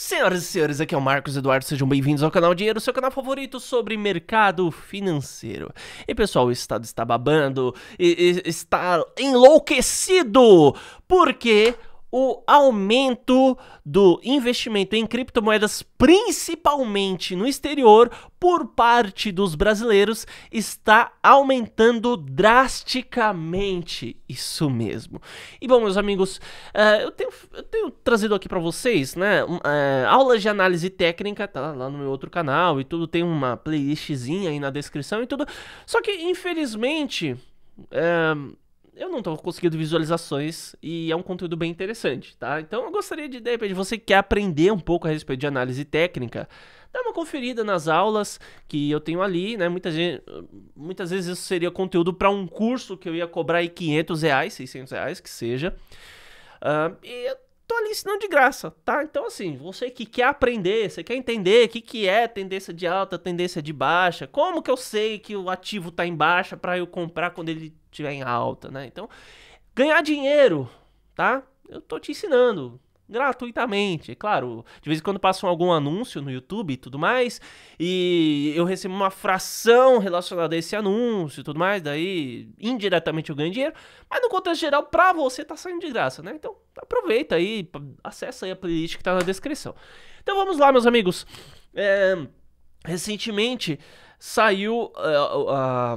Senhoras e senhores, aqui é o Marcos Eduardo, sejam bem-vindos ao canal Dinheiro, seu canal favorito sobre mercado financeiro. E pessoal, o Estado está babando, e, e, está enlouquecido, porque o aumento do investimento em criptomoedas, principalmente no exterior, por parte dos brasileiros, está aumentando drasticamente. Isso mesmo. E bom, meus amigos, uh, eu, tenho, eu, tenho, trazido aqui para vocês, né, uh, aulas de análise técnica, tá lá no meu outro canal e tudo, tem uma playlistzinha aí na descrição e tudo. Só que, infelizmente, uh, eu não estou conseguindo visualizações e é um conteúdo bem interessante, tá? Então eu gostaria de, de repente, você quer aprender um pouco a respeito de análise técnica, dá uma conferida nas aulas que eu tenho ali, né? Muitas, muitas vezes isso seria conteúdo para um curso que eu ia cobrar aí 500 reais, 600 reais, que seja. Uh, e tô ali ensinando de graça, tá? Então, assim, você que quer aprender, você quer entender o que, que é tendência de alta, tendência de baixa, como que eu sei que o ativo tá em baixa para eu comprar quando ele estiver em alta, né? Então, ganhar dinheiro, tá? Eu tô te ensinando gratuitamente. Claro, de vez em quando passam algum anúncio no YouTube e tudo mais, e eu recebo uma fração relacionada a esse anúncio e tudo mais, daí indiretamente eu ganho dinheiro, mas no contexto geral, pra você tá saindo de graça, né? Então aproveita aí, acessa aí a playlist que tá na descrição. Então vamos lá, meus amigos. É, recentemente saiu. Uh,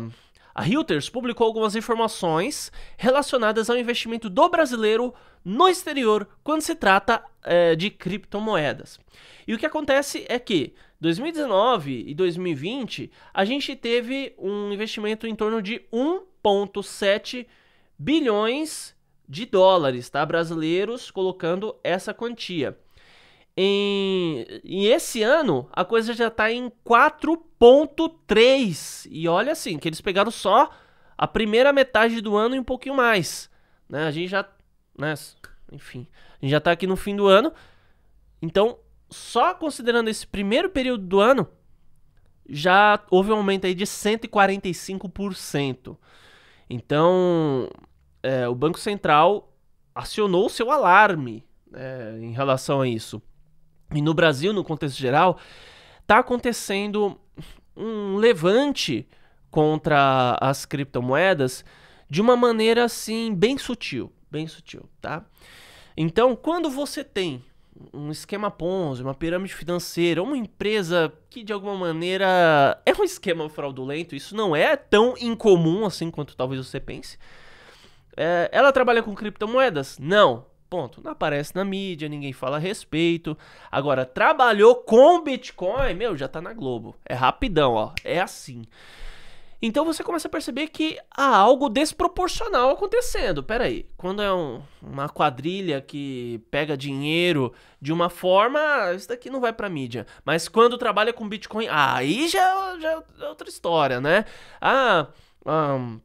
uh, a Reuters publicou algumas informações relacionadas ao investimento do brasileiro no exterior quando se trata é, de criptomoedas. E o que acontece é que 2019 e 2020 a gente teve um investimento em torno de 1,7 bilhões de dólares, tá? Brasileiros colocando essa quantia. Em, esse ano a coisa já está em 4.3. E olha assim, que eles pegaram só a primeira metade do ano e um pouquinho mais. Né? A gente já. Né? Enfim, a gente já está aqui no fim do ano. Então, só considerando esse primeiro período do ano, já houve um aumento aí de 145%. Então, é, o Banco Central acionou o seu alarme é, em relação a isso e no Brasil, no contexto geral, está acontecendo um levante contra as criptomoedas de uma maneira assim bem sutil, bem sutil, tá? Então, quando você tem um esquema Ponzi, uma pirâmide financeira, uma empresa que de alguma maneira é um esquema fraudulento, isso não é tão incomum assim quanto talvez você pense. É, ela trabalha com criptomoedas? Não. Ponto. Não aparece na mídia, ninguém fala a respeito. Agora, trabalhou com Bitcoin, meu, já tá na Globo. É rapidão, ó. É assim. Então você começa a perceber que há algo desproporcional acontecendo. Pera aí, quando é um, uma quadrilha que pega dinheiro de uma forma, isso daqui não vai pra mídia. Mas quando trabalha com Bitcoin, aí já, é, já é outra história, né? Ah, um,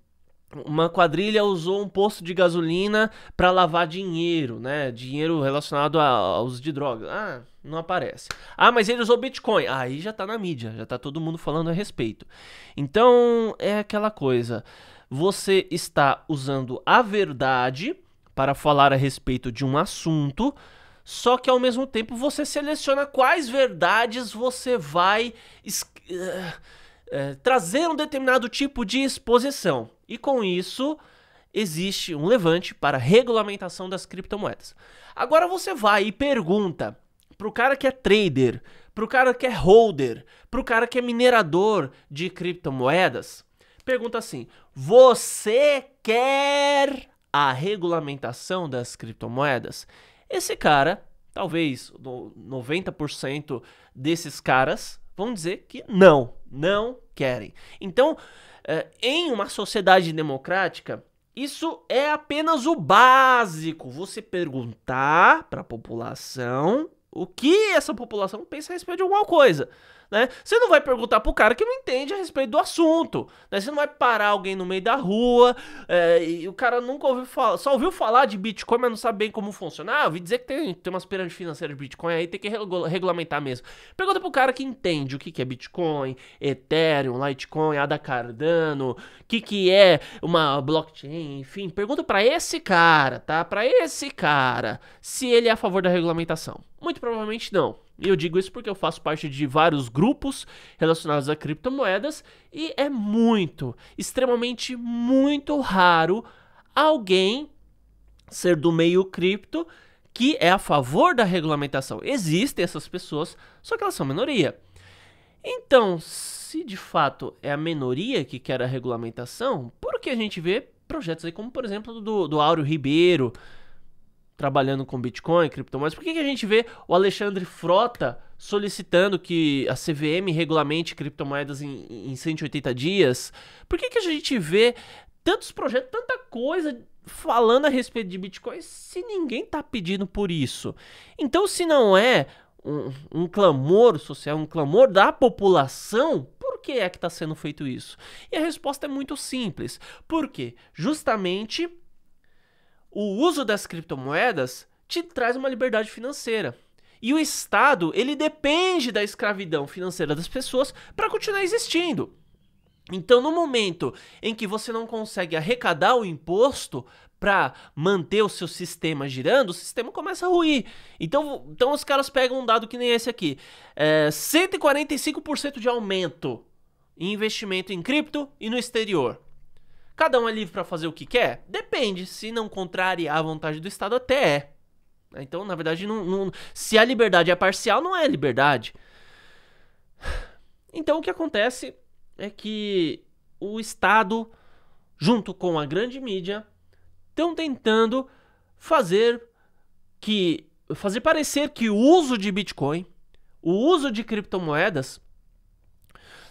uma quadrilha usou um posto de gasolina para lavar dinheiro, né? Dinheiro relacionado ao uso de drogas. Ah, não aparece. Ah, mas ele usou Bitcoin. Ah, aí já tá na mídia, já tá todo mundo falando a respeito. Então, é aquela coisa. Você está usando a verdade para falar a respeito de um assunto, só que ao mesmo tempo você seleciona quais verdades você vai. Es... É, trazer um determinado tipo de exposição. E com isso, existe um levante para regulamentação das criptomoedas. Agora você vai e pergunta pro cara que é trader, pro cara que é holder, pro cara que é minerador de criptomoedas, pergunta assim: "Você quer a regulamentação das criptomoedas?" Esse cara, talvez 90% desses caras vão dizer que não, não querem. Então, eh, em uma sociedade democrática, isso é apenas o básico. Você perguntar para a população o que essa população pensa a respeito de alguma coisa. Né? Você não vai perguntar pro cara que não entende a respeito do assunto. Né? Você não vai parar alguém no meio da rua é, e o cara nunca ouviu falar, só ouviu falar de Bitcoin, mas não sabe bem como funcionar. Ah, ouvi dizer que tem, tem umas pirâmides financeiras de Bitcoin aí, tem que regulamentar mesmo. Pergunta pro cara que entende o que, que é Bitcoin, Ethereum, Litecoin, ADA Cardano, o que, que é uma blockchain, enfim. Pergunta para esse cara, tá? Para esse cara se ele é a favor da regulamentação. Muito provavelmente não. E eu digo isso porque eu faço parte de vários grupos relacionados a criptomoedas e é muito, extremamente muito raro alguém ser do meio cripto que é a favor da regulamentação. Existem essas pessoas, só que elas são minoria. Então, se de fato é a minoria que quer a regulamentação, por que a gente vê projetos aí como, por exemplo, do, do Áureo Ribeiro, trabalhando com Bitcoin, criptomoedas, por que, que a gente vê o Alexandre Frota solicitando que a CVM regulamente criptomoedas em, em 180 dias? Por que, que a gente vê tantos projetos, tanta coisa falando a respeito de Bitcoin se ninguém está pedindo por isso? Então, se não é um, um clamor social, um clamor da população, por que é que está sendo feito isso? E a resposta é muito simples. Porque justamente o uso das criptomoedas te traz uma liberdade financeira. E o Estado, ele depende da escravidão financeira das pessoas para continuar existindo. Então, no momento em que você não consegue arrecadar o imposto para manter o seu sistema girando, o sistema começa a ruir. Então, então os caras pegam um dado que nem esse aqui: é, 145% de aumento em investimento em cripto e no exterior. Cada um é livre para fazer o que quer? Depende, se não contrariar a vontade do Estado, até é. Então, na verdade, não, não, se a liberdade é parcial, não é liberdade. Então, o que acontece é que o Estado, junto com a grande mídia, estão tentando fazer que fazer parecer que o uso de Bitcoin, o uso de criptomoedas,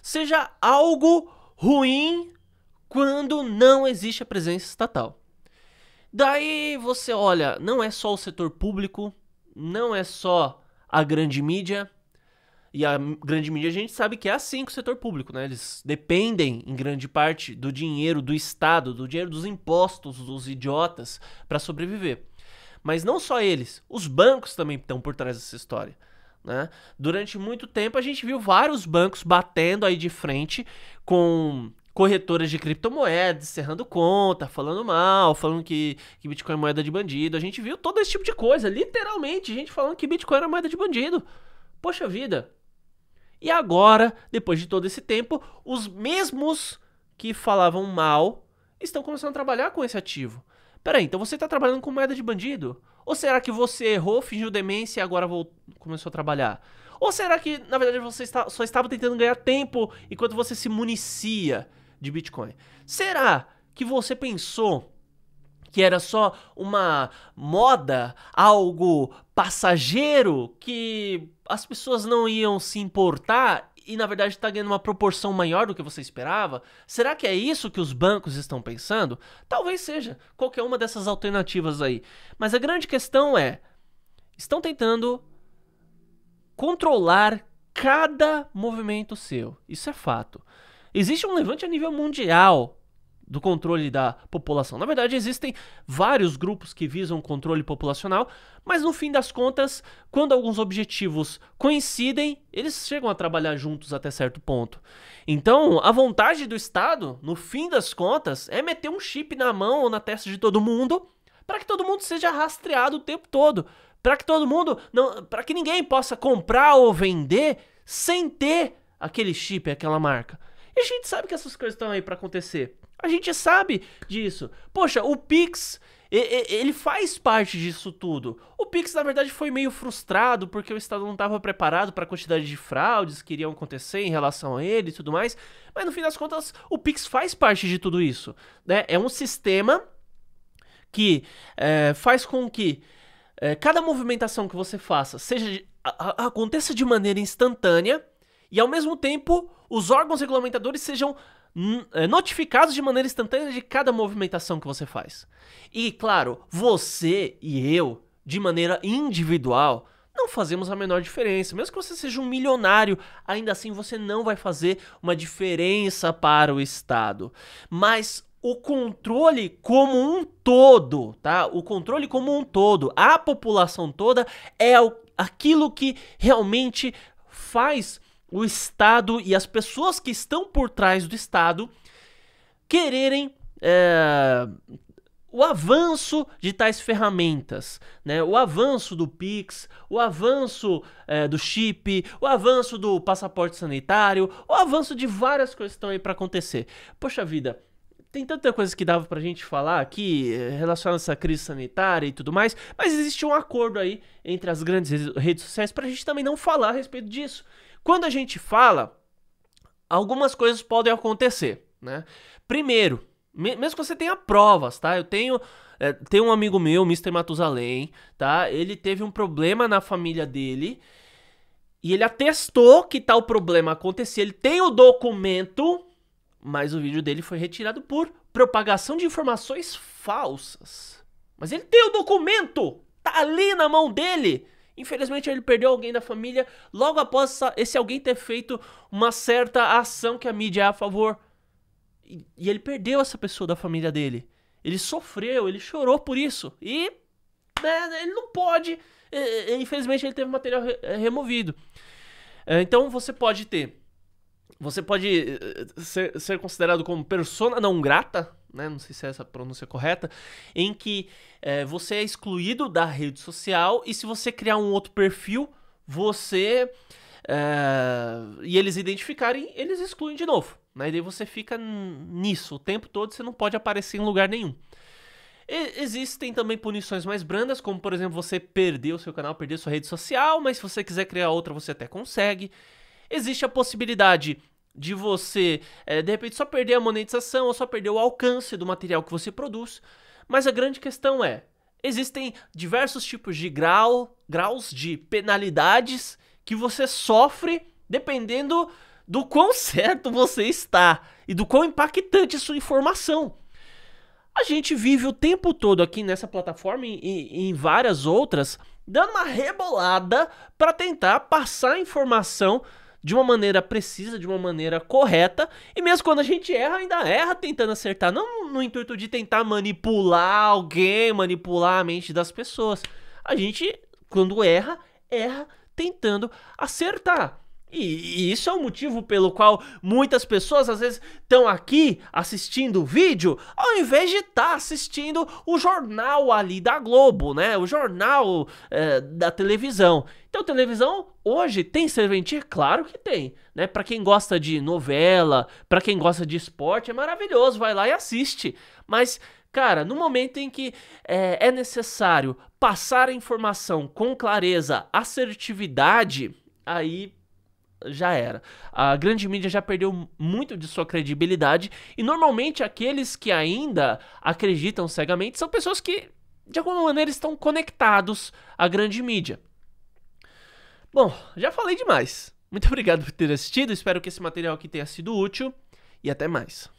seja algo ruim quando não existe a presença estatal. Daí você olha, não é só o setor público, não é só a grande mídia. E a grande mídia a gente sabe que é assim com o setor público, né? Eles dependem em grande parte do dinheiro do Estado, do dinheiro dos impostos dos idiotas para sobreviver. Mas não só eles, os bancos também estão por trás dessa história. Né? Durante muito tempo a gente viu vários bancos batendo aí de frente com corretoras de criptomoedas, cerrando conta, falando mal, falando que, que Bitcoin é moeda de bandido. A gente viu todo esse tipo de coisa, literalmente, gente falando que Bitcoin era moeda de bandido. Poxa vida. E agora, depois de todo esse tempo, os mesmos que falavam mal estão começando a trabalhar com esse ativo. Peraí, então você está trabalhando com moeda de bandido? Ou será que você errou, fingiu demência e agora voltou, começou a trabalhar? Ou será que, na verdade, você está, só estava tentando ganhar tempo enquanto você se municia de Bitcoin. Será que você pensou que era só uma moda, algo passageiro que as pessoas não iam se importar e na verdade está ganhando uma proporção maior do que você esperava? Será que é isso que os bancos estão pensando? Talvez seja qualquer uma dessas alternativas aí. Mas a grande questão é: estão tentando controlar cada movimento seu. Isso é fato. Existe um levante a nível mundial do controle da população. Na verdade, existem vários grupos que visam controle populacional, mas no fim das contas, quando alguns objetivos coincidem, eles chegam a trabalhar juntos até certo ponto. Então, a vontade do Estado, no fim das contas, é meter um chip na mão ou na testa de todo mundo para que todo mundo seja rastreado o tempo todo, para que todo mundo não, para que ninguém possa comprar ou vender sem ter aquele chip, aquela marca. E a gente sabe que essas coisas estão aí para acontecer. A gente sabe disso. Poxa, o Pix, ele faz parte disso tudo. O Pix, na verdade, foi meio frustrado porque o Estado não estava preparado para a quantidade de fraudes que iriam acontecer em relação a ele e tudo mais. Mas no fim das contas, o Pix faz parte de tudo isso. Né? É um sistema que é, faz com que é, cada movimentação que você faça seja de, a, aconteça de maneira instantânea e ao mesmo tempo os órgãos regulamentadores sejam hum, é, notificados de maneira instantânea de cada movimentação que você faz. E claro, você e eu, de maneira individual, não fazemos a menor diferença. Mesmo que você seja um milionário, ainda assim você não vai fazer uma diferença para o Estado. Mas o controle como um todo, tá? O controle como um todo, a população toda é aquilo que realmente faz o Estado e as pessoas que estão por trás do Estado quererem é, o avanço de tais ferramentas, né? o avanço do Pix, o avanço é, do chip, o avanço do passaporte sanitário, o avanço de várias coisas que estão aí para acontecer. Poxa vida, tem tanta coisa que dava pra gente falar aqui, eh, relacionada a essa crise sanitária e tudo mais, mas existe um acordo aí entre as grandes redes sociais pra gente também não falar a respeito disso. Quando a gente fala, algumas coisas podem acontecer, né? Primeiro, mesmo que você tenha provas, tá? Eu tenho, é, tem um amigo meu, Mr. Matusalém, tá? Ele teve um problema na família dele e ele atestou que tal problema acontecia. Ele tem o documento mas o vídeo dele foi retirado por propagação de informações falsas. Mas ele tem o documento! Tá ali na mão dele! Infelizmente ele perdeu alguém da família logo após esse alguém ter feito uma certa ação que a mídia é a favor. E, e ele perdeu essa pessoa da família dele. Ele sofreu, ele chorou por isso. E né, ele não pode. É, é, infelizmente ele teve material é, removido. Então você pode ter você pode eh, ser, ser considerado como persona não grata, né? Não sei se é essa a pronúncia correta, em que é, você é excluído da rede social e se você criar um outro perfil, você é, e eles identificarem, eles excluem de novo. Né? E daí você fica nisso o tempo todo, você não pode aparecer em lugar nenhum. E existem também punições mais brandas, como por exemplo você perder o seu canal, perder sua rede social, mas se você quiser criar outra, você até consegue existe a possibilidade de você, é, de repente, só perder a monetização ou só perder o alcance do material que você produz. Mas a grande questão é: existem diversos tipos de grau, graus de penalidades que você sofre dependendo do quão certo você está e do quão impactante sua informação. A gente vive o tempo todo aqui nessa plataforma e, e em várias outras, dando uma rebolada para tentar passar informação de uma maneira precisa, de uma maneira correta. E mesmo quando a gente erra, ainda erra tentando acertar. Não no intuito de tentar manipular alguém, manipular a mente das pessoas. A gente, quando erra, erra tentando acertar. E, e isso é o um motivo pelo qual muitas pessoas às vezes estão aqui assistindo o vídeo ao invés de estar tá assistindo o jornal ali da Globo, né? O jornal é, da televisão. Então, televisão hoje tem serventia? Claro que tem, né? Para quem gosta de novela, para quem gosta de esporte, é maravilhoso, vai lá e assiste. Mas, cara, no momento em que é, é necessário passar a informação com clareza, assertividade, aí já era. A grande mídia já perdeu muito de sua credibilidade e normalmente aqueles que ainda acreditam cegamente são pessoas que de alguma maneira estão conectados à grande mídia. Bom, já falei demais. Muito obrigado por ter assistido, espero que esse material aqui tenha sido útil e até mais.